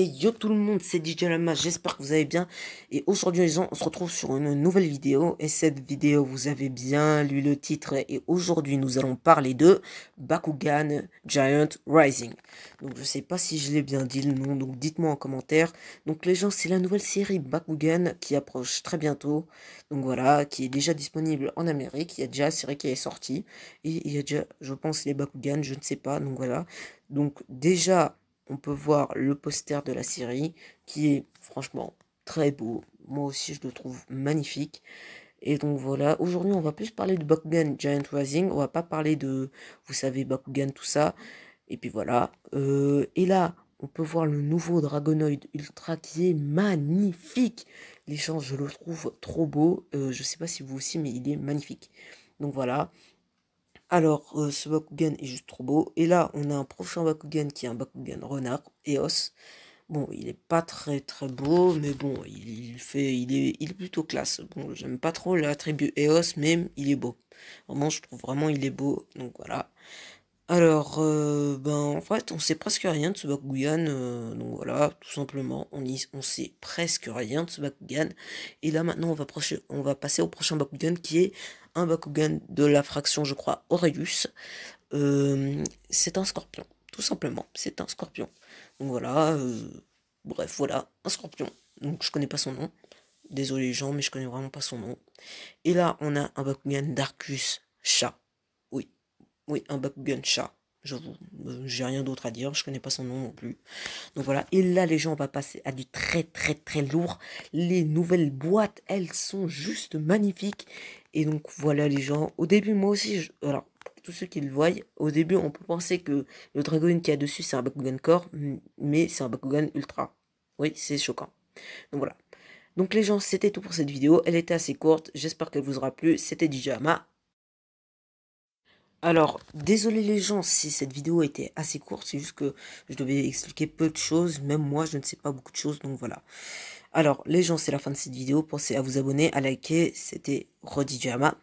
yo tout le monde, c'est DJ Lama, j'espère que vous allez bien. Et aujourd'hui les gens, on se retrouve sur une nouvelle vidéo. Et cette vidéo, vous avez bien lu le titre. Et aujourd'hui nous allons parler de Bakugan Giant Rising. Donc je sais pas si je l'ai bien dit le nom, donc dites-moi en commentaire. Donc les gens, c'est la nouvelle série Bakugan qui approche très bientôt. Donc voilà, qui est déjà disponible en Amérique. Il y a déjà la série qui est sortie. Et il y a déjà, je pense, les Bakugan, je ne sais pas. Donc voilà. Donc déjà on peut voir le poster de la série qui est franchement très beau. Moi aussi, je le trouve magnifique. Et donc voilà, aujourd'hui on va plus parler de Bakugan Giant Rising, on va pas parler de, vous savez, Bakugan, tout ça. Et puis voilà. Euh, et là, on peut voir le nouveau Dragonoid Ultra qui est magnifique. Les L'échange, je le trouve trop beau. Je euh, je sais pas si vous aussi, mais il est magnifique. Donc voilà. Alors, euh, ce Bakugan est juste trop beau. Et là, on a un prochain Bakugan qui est un Bakugan renard, Eos. Bon, il est pas très très beau, mais bon, il, fait, il est, il plutôt classe. Bon, j'aime pas trop l'attribut Eos, mais il est beau. Vraiment, je trouve vraiment il est beau, donc voilà. Alors, euh, ben, en fait, on sait presque rien de ce Bakugan, euh, donc voilà, tout simplement, on, y, on sait presque rien de ce Bakugan. Et là, maintenant, on va, on va passer au prochain Bakugan qui est un Bakugan de la fraction, je crois, Aurelius. Euh, c'est un scorpion, tout simplement. C'est un scorpion. Donc voilà, euh, bref, voilà, un scorpion. Donc je connais pas son nom. Désolé les gens, mais je connais vraiment pas son nom. Et là, on a un Bakugan d'Arcus chat. Oui, oui, un Bakugan chat. Euh, j'ai rien d'autre à dire, je connais pas son nom non plus. Donc voilà, et là les gens on va passer à du très très très lourd. Les nouvelles boîtes, elles sont juste magnifiques. Et donc voilà les gens, au début moi aussi, je... alors tous ceux qui le voient, au début on peut penser que le Dragon qui a dessus c'est un Bakugan Core, mais c'est un Bakugan Ultra. Oui, c'est choquant. Donc voilà. Donc les gens, c'était tout pour cette vidéo, elle était assez courte, j'espère qu'elle vous aura plu, c'était Dijama, alors, désolé les gens si cette vidéo était assez courte, c'est juste que je devais expliquer peu de choses, même moi je ne sais pas beaucoup de choses, donc voilà. Alors, les gens, c'est la fin de cette vidéo, pensez à vous abonner, à liker, c'était Rodi Jama.